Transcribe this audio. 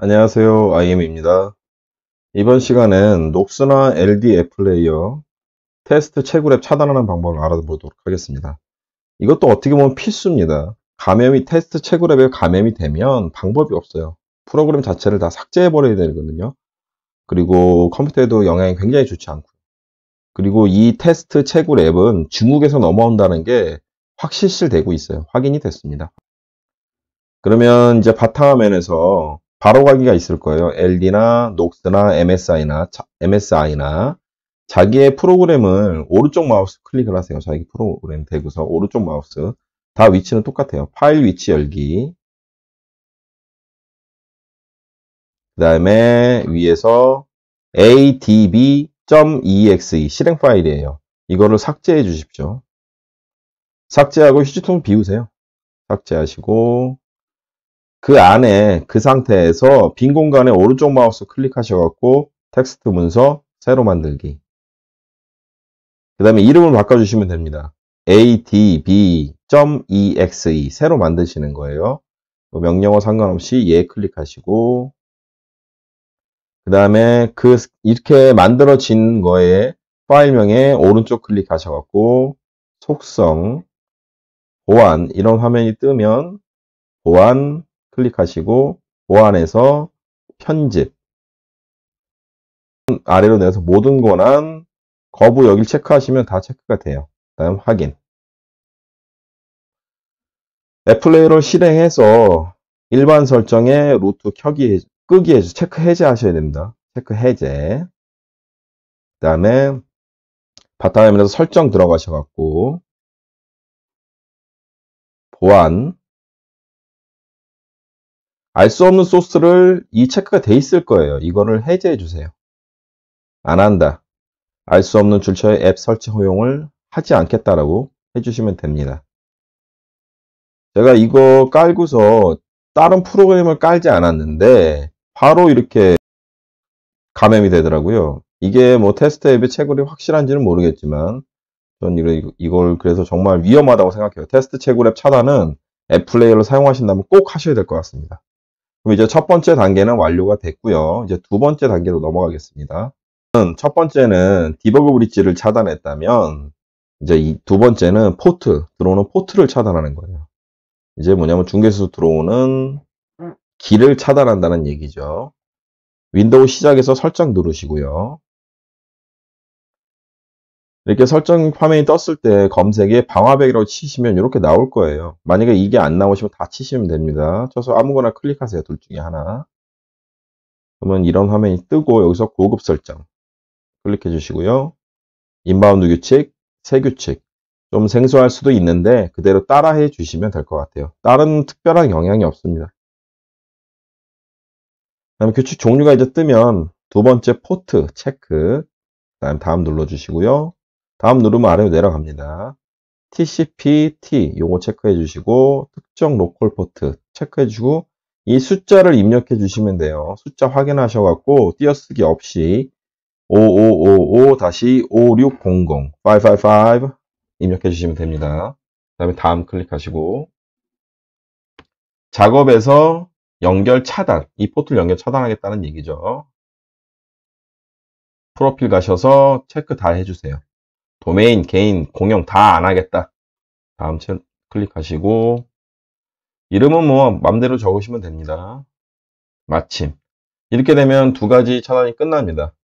안녕하세요 IM입니다 이번 시간엔 녹스나 LDF 플레이어 테스트 채굴앱 차단하는 방법을 알아보도록 하겠습니다 이것도 어떻게 보면 필수입니다 감염이 테스트 채굴앱에 감염이 되면 방법이 없어요 프로그램 자체를 다 삭제해 버려야 되거든요 그리고 컴퓨터에도 영향이 굉장히 좋지 않고 그리고 이 테스트 채굴앱은 중국에서 넘어온다는 게 확실시되고 있어요 확인이 됐습니다 그러면 이제 바탕화면에서 바로가기가 있을 거예요. LD나 녹스나 MSI나 MSI나 자기의 프로그램을 오른쪽 마우스 클릭을 하세요. 자기 프로그램 대구서 오른쪽 마우스 다 위치는 똑같아요. 파일 위치 열기 그 다음에 위에서 adb.exe e 실행 파일이에요. 이거를 삭제해 주십시오. 삭제하고 휴지통 비우세요. 삭제하시고 그 안에 그 상태에서 빈 공간에 오른쪽 마우스 클릭하셔갖고 텍스트 문서 새로 만들기 그 다음에 이름을 바꿔주시면 됩니다. adb.exe e 새로 만드시는 거예요. 뭐 명령어 상관없이 예 클릭하시고 그 다음에 그 이렇게 만들어진 거에 파일명에 오른쪽 클릭하셔갖고 속성 보안 이런 화면이 뜨면 보안 클릭하시고 보안에서 편집 아래로 내려서 모든 권한 거부 여길 체크하시면 다 체크가 돼요. 다음 확인 애플레이를 실행해서 일반 설정에 루트 켜기 끄기 해서 체크 해제하셔야 됩니다. 체크 해제 그 다음에 바탕화면에서 설정 들어가셔갖고 보안 알수 없는 소스를 이 체크가 돼 있을 거예요. 이거를 해제해 주세요. 안 한다. 알 수 없는 출처의앱 설치 허용을 하지 않겠다라고 해주시면 됩니다. 제가 이거 깔고서 다른 프로그램을 깔지 않았는데 바로 이렇게 감염이 되더라고요. 이게 뭐 테스트 앱의 채굴이 확실한지는 모르겠지만 전 이걸 그래서 정말 위험하다고 생각해요. 테스트 채굴 앱 차단은 앱 플레이어를 사용하신다면 꼭 하셔야 될 것 같습니다. 그럼 이제 첫 번째 단계는 완료가 됐고요. 이제 두 번째 단계로 넘어가겠습니다. 음, 첫 번째는 디버그 브릿지를 차단했다면 이제 이두 번째는 포트, 들어오는 포트를 차단하는 거예요. 이제 뭐냐면 중계수 들어오는 음. 길을 차단한다는 얘기죠. 윈도우 시작에서 설정 누르시고요. 이렇게 설정 화면이 떴을 때 검색에 방화벽이라고 치시면 이렇게 나올 거예요. 만약에 이게 안 나오시면 다 치시면 됩니다. 쳐서 아무거나 클릭하세요. 둘 중에 하나. 그러면 이런 화면이 뜨고 여기서 고급 설정 클릭해 주시고요. 인바운드 규칙, 세 규칙. 좀 생소할 수도 있는데 그대로 따라해 주시면 될 것 같아요. 다른 특별한 영향이 없습니다. 그 다음 규칙 종류가 이제 뜨면 두 번째 포트 체크 그 다음 다음 눌러주시고요. 다음 누르면 아래로 내려갑니다. TCP-T 요거 체크해 주시고 특정 로컬 포트 체크해 주고이 숫자를 입력해 주시면 돼요. 숫자 확인하셔갖고 띄어쓰기 없이 5555-5600 555 입력해 주시면 됩니다. 그 다음에 다음 클릭하시고 작업에서 연결 차단, 이 포트를 연결 차단하겠다는 얘기죠. 프로필 가셔서 체크 다 해주세요. 도메인, 개인, 공용 다 안 하겠다. 다음 채널 클릭하시고 이름은 뭐 맘대로 적으시면 됩니다. 마침 이렇게 되면 두 가지 차단이 끝납니다.